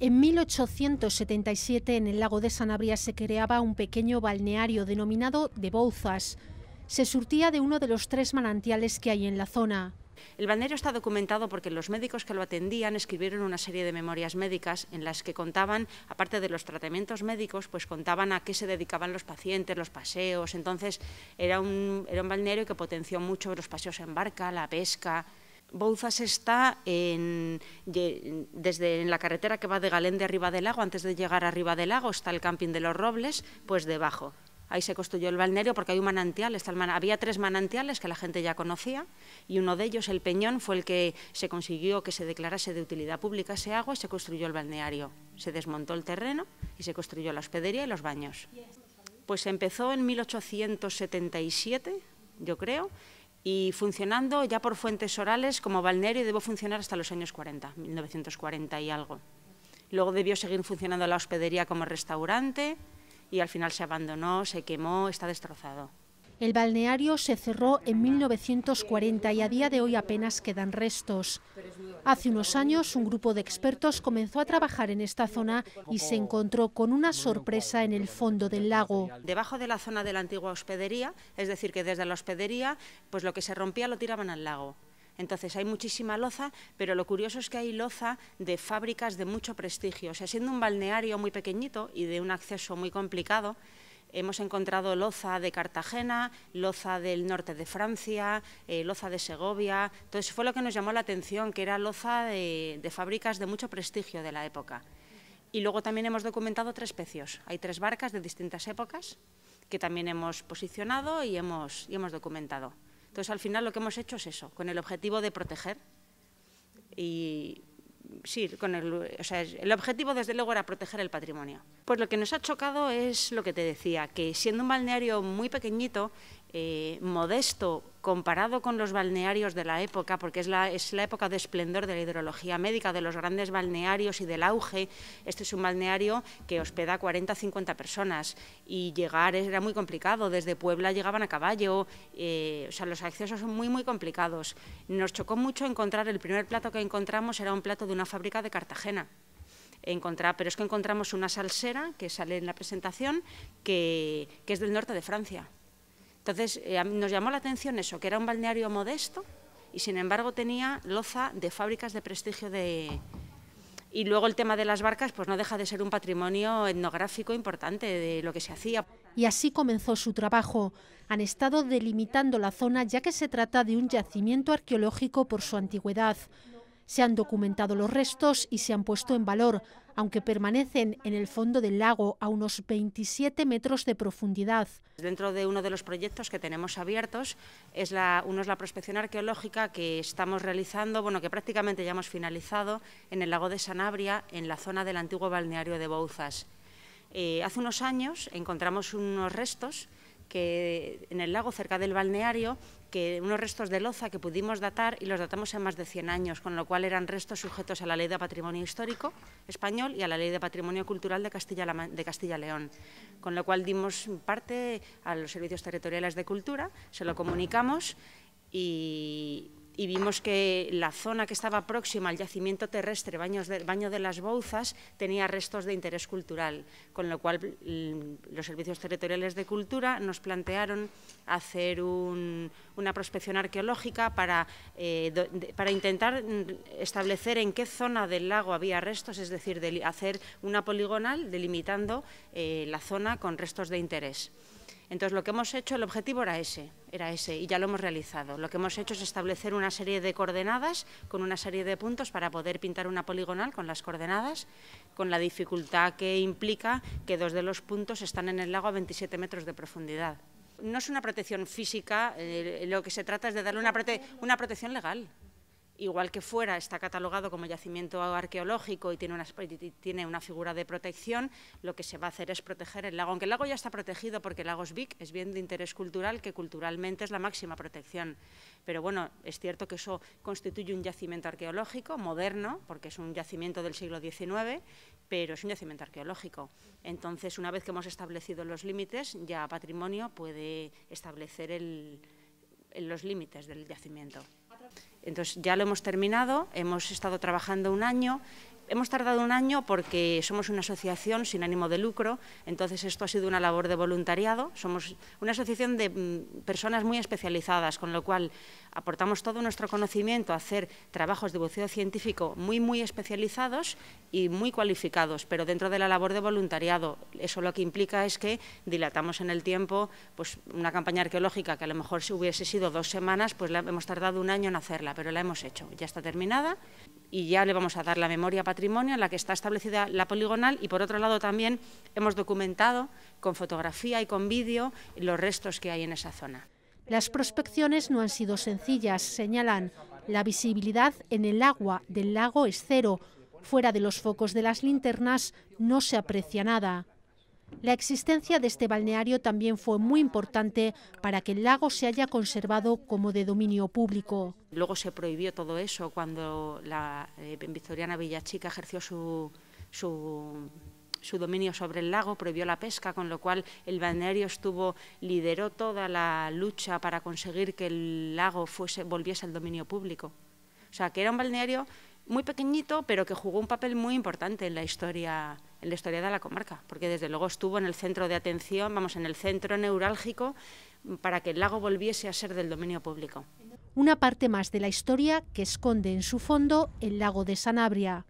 En 1877 en el lago de Sanabria se creaba un pequeño balneario denominado de Bouzas. Se surtía de uno de los tres manantiales que hay en la zona. El balneario está documentado porque los médicos que lo atendían escribieron una serie de memorias médicas en las que contaban, aparte de los tratamientos médicos, pues contaban a qué se dedicaban los pacientes, los paseos. Entonces era un, era un balneario que potenció mucho los paseos en barca, la pesca, Bouzas está en, desde en la carretera que va de Galén de Arriba del Lago, antes de llegar Arriba del Lago está el camping de los Robles, pues debajo. Ahí se construyó el balneario porque hay un manantial, había tres manantiales que la gente ya conocía y uno de ellos, el Peñón, fue el que se consiguió que se declarase de utilidad pública ese agua y se construyó el balneario. Se desmontó el terreno y se construyó la hospedería y los baños. Pues empezó en 1877, yo creo, y funcionando ya por fuentes orales como balneario debo funcionar hasta los años 40, 1940 y algo. Luego debió seguir funcionando la hospedería como restaurante y al final se abandonó, se quemó, está destrozado. El balneario se cerró en 1940 y a día de hoy apenas quedan restos. Hace unos años un grupo de expertos comenzó a trabajar en esta zona y se encontró con una sorpresa en el fondo del lago. Debajo de la zona de la antigua hospedería, es decir, que desde la hospedería, pues lo que se rompía lo tiraban al lago. Entonces hay muchísima loza, pero lo curioso es que hay loza de fábricas de mucho prestigio. O sea, siendo un balneario muy pequeñito y de un acceso muy complicado, Hemos encontrado loza de Cartagena, loza del norte de Francia, eh, loza de Segovia. Entonces fue lo que nos llamó la atención, que era loza de, fábricas de mucho prestigio de la época. Y luego también hemos documentado tres pecios. Hay tres barcas de distintas épocas que también hemos posicionado y hemos, y hemos documentado. Entonces, al final lo que hemos hecho es eso, con el objetivo de proteger y sí, con el, o sea, el objetivo desde luego era proteger el patrimonio. Pues lo que nos ha chocado es lo que te decía, que siendo un balneario muy pequeñito, eh, modesto comparado con los balnearios de la época, porque es la, época de esplendor de la hidrología médica, de los grandes balnearios y del auge. Este es un balneario que hospeda 40 50 personas y llegar era muy complicado. Desde Puebla llegaban a caballo, eh, o sea, los accesos son muy, muy complicados. Nos chocó mucho encontrar, el primer plato que encontramos era un plato de una fábrica de Cartagena. Encontrar, pero es que encontramos una salsera que sale en la presentación que es del norte de Francia. Entonces, eh, nos llamó la atención eso, que era un balneario modesto y, sin embargo, tenía loza de fábricas de prestigio de... Y luego el tema de las barcas, pues no deja de ser un patrimonio etnográfico importante de lo que se hacía. Y así comenzó su trabajo. Han estado delimitando la zona ya que se trata de un yacimiento arqueológico por su antigüedad. Se han documentado los restos y se han puesto en valor, aunque permanecen en el fondo del lago a unos 27 metros de profundidad. Dentro de uno de los proyectos que tenemos abiertos, es la, uno es la prospección arqueológica que estamos realizando, bueno, que prácticamente ya hemos finalizado, en el lago de Sanabria, en la zona del antiguo balneario de Bouzas. Eh, hace unos años encontramos unos restos que en el lago cerca del balneario que unos restos de loza que pudimos datar y los datamos en más de 100 años, con lo cual eran restos sujetos a la Ley de Patrimonio Histórico español y a la Ley de Patrimonio Cultural de castilla de Castilla -León. con lo cual dimos parte a los servicios territoriales de cultura, se lo comunicamos y, y vimos que la zona que estaba próxima al yacimiento terrestre, baños Baño de las Bouzas, tenía restos de interés cultural, con lo cual mm, los servicios territoriales de cultura nos plantearon hacer una prospección arqueológica para, eh, intentar mm, establecer en qué zona del lago había restos, es decir, hacer una poligonal delimitando eh, la zona con restos de interés. Entonces, lo que hemos hecho, el objetivo era ese, era ese, y ya lo hemos realizado. Lo que hemos hecho es establecer una serie de coordenadas con una serie de puntos para poder pintar una poligonal con las coordenadas, con la dificultad que implica que dos de los puntos están en el lago a 27 metros de profundidad. No es una protección física, eh, lo que se trata es de darle una protección legal igual que fuera está catalogado como yacimiento arqueológico y tiene una, figura de protección, lo que se va a hacer es proteger el lago, aunque el lago ya está protegido porque el lago es es bien de interés cultural, que culturalmente es la máxima protección. Pero bueno, es cierto que eso constituye un yacimiento arqueológico moderno, porque es un yacimiento del siglo XIX, pero es un yacimiento arqueológico. Entonces, una vez que hemos establecido los límites, ya patrimonio puede establecer los límites del yacimiento. Entonces ya lo hemos terminado, hemos estado trabajando un año Hemos tardado un año porque somos una asociación sin ánimo de lucro, entonces esto ha sido una labor de voluntariado. Somos una asociación de mm, personas muy especializadas, con lo cual aportamos todo nuestro conocimiento a hacer trabajos de buceo científico muy, muy especializados y muy cualificados, pero dentro de la labor de voluntariado. Eso lo que implica es que dilatamos en el tiempo pues, una campaña arqueológica que a lo mejor si hubiese sido dos semanas, pues la, hemos tardado un año en hacerla, pero la hemos hecho. Ya está terminada y ya le vamos a dar la memoria para en la que está establecida la poligonal y por otro lado también hemos documentado con fotografía y con vídeo los restos que hay en esa zona. Las prospecciones no han sido sencillas, señalan. La visibilidad en el agua del lago es cero. Fuera de los focos de las linternas no se aprecia nada. La existencia de este balneario también fue muy importante para que el lago se haya conservado como de dominio público. Luego se prohibió todo eso cuando la eh, victoriana Villachica ejerció su, dominio sobre el lago, prohibió la pesca, con lo cual el balneario estuvo, lideró toda la lucha para conseguir que el lago fuese, volviese al dominio público. O sea, que era un balneario muy pequeñito, pero que jugó un papel muy importante en la historia en la historia de la comarca, porque desde luego estuvo en el centro de atención, vamos, en el centro neurálgico para que el lago volviese a ser del dominio público. Una parte más de la historia que esconde en su fondo el lago de Sanabria.